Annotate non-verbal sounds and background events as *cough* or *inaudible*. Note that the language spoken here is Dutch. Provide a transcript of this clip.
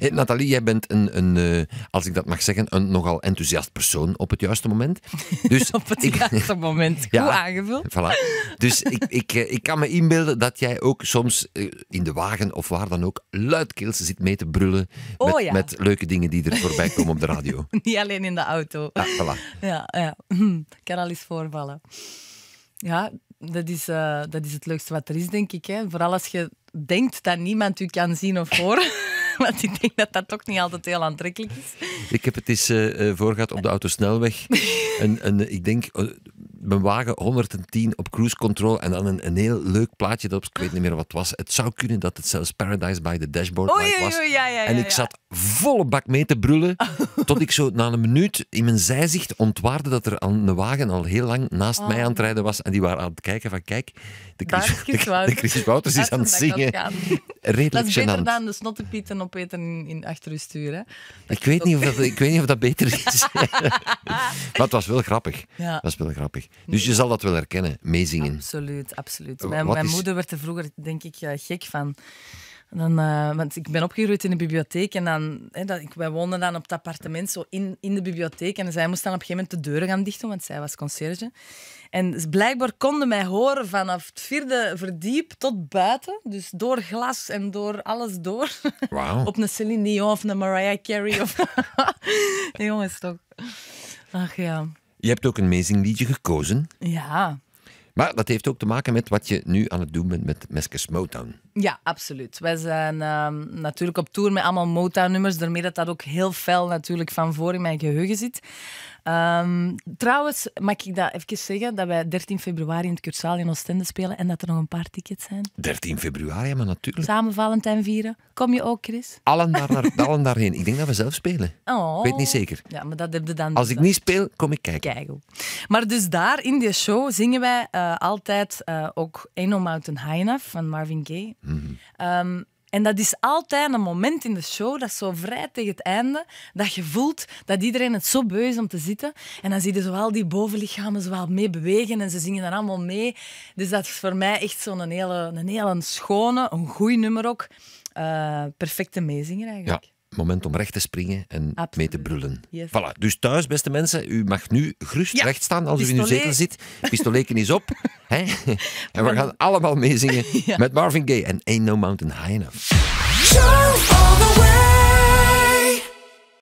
Hey, Nathalie, jij bent een, een eh, als ik dat mag zeggen, een nogal enthousiast persoon op het juiste moment. *laughs* Dus op het juiste *laughs* moment, goed ja, aangevuld. Voilà. Dus ik, ik, eh, ik kan me inbeelden dat jij ook soms eh, in de wagen of waar dan ook luidkeels zit mee te brullen oh met, leuke dingen die er voorbij *laughs* komen op de radio. Niet alleen in de auto. voilà. Ja, ja. Hm, *clears throat* kan al eens voorvallen. Ja, dat is, dat is het leukste wat er is, denk ik. Hè. Vooral als je denkt dat niemand u kan zien of horen want ik denk dat dat toch niet altijd heel aantrekkelijk is. Ik heb het eens uh, op de autosnelweg. *laughs* en, en eh, ik denk, mijn wagen 110 op cruise control en dan een, een heel leuk plaatje dat ik weet niet meer wat het was. Het zou kunnen dat het zelfs Paradise by the Dashboard was. en ik zat volle bak mee te brullen, *laughs* tot ik zo na een minuut in mijn zijzicht ontwaarde dat er een wagen al heel lang naast oh. mij aan het rijden was en die waren aan het kijken van kijk, de Chris, *laughs* de, Wouters is aan het zingen redelijk Dat is beter dan de snottenpieten opeten in, in achter uw stuur. Hè? Ik weet, niet of dat, ik weet niet of dat beter is. *laughs* *laughs* maar het was wel grappig. Was wel grappig. Dus je zal dat wel herkennen, meezingen. Absoluut, absoluut. Mijn, mijn moeder werd er vroeger, denk ik, eh, gek van. Dan, eh, want ik ben opgegroeid in de bibliotheek en dan, hè, dat, ik, wij woonden dan op het appartement zo in, in de bibliotheek. En zij moest dan op een gegeven moment de deuren gaan dichten, want zij was conciërge. En dus blijkbaar konden mij horen vanaf het vierde verdiep tot buiten. Dus door glas en door alles door. Wow. *laughs* op een Celine Dion of een Mariah Carey. Of... *laughs* jongens, toch. Ach ja. Je hebt ook een amazing liedje gekozen. Ja. Maar dat heeft ook te maken met wat je nu aan het doen bent met Meskes Motown. Ja, absoluut. Wij zijn ehm, natuurlijk op tour met allemaal Motown-nummers, daarmee dat dat ook heel fel natuurlijk van voor in mijn geheugen zit. Ehm, trouwens, mag ik dat even zeggen, dat wij 13 februari in het Cursaal in Oostende spelen en dat er nog een paar tickets zijn. 13 februari, maar natuurlijk. Samen Valentijn vieren. Kom je ook, Chris? Allen, naar, *laughs* allen daarheen. Ik denk dat we zelf spelen. Oh. Ik weet niet oh. zeker. Ja, maar dat heb je dan... Als ik dus niet speel, kom ik kijken. Kijk Maar dus daar, in die show, zingen wij eh, altijd eh, ook Ain't No Mountain High Enough van Marvin Gaye. Mhm. Ehm, en dat is altijd een moment in de show, dat zo vrij tegen het einde, dat je voelt dat iedereen het zo beu is om te zitten. En dan zie je zowel die bovenlichamen zo mee bewegen en ze zingen dan allemaal mee. Dus dat is voor mij echt zo'n hele, een hele schone, een goed nummer ook. Eh, perfecte meezinger eigenlijk. Ja moment om recht te springen en mee te brullen. Voilà. Dus thuis, beste mensen, u mag nu gerust recht staan als u in uw zetel zit. Pistoleken is op. *laughs* *laughs* *laughs* En we gaan allemaal meezingen *laughs* met Marvin Gaye en Ain't No Mountain High Enough.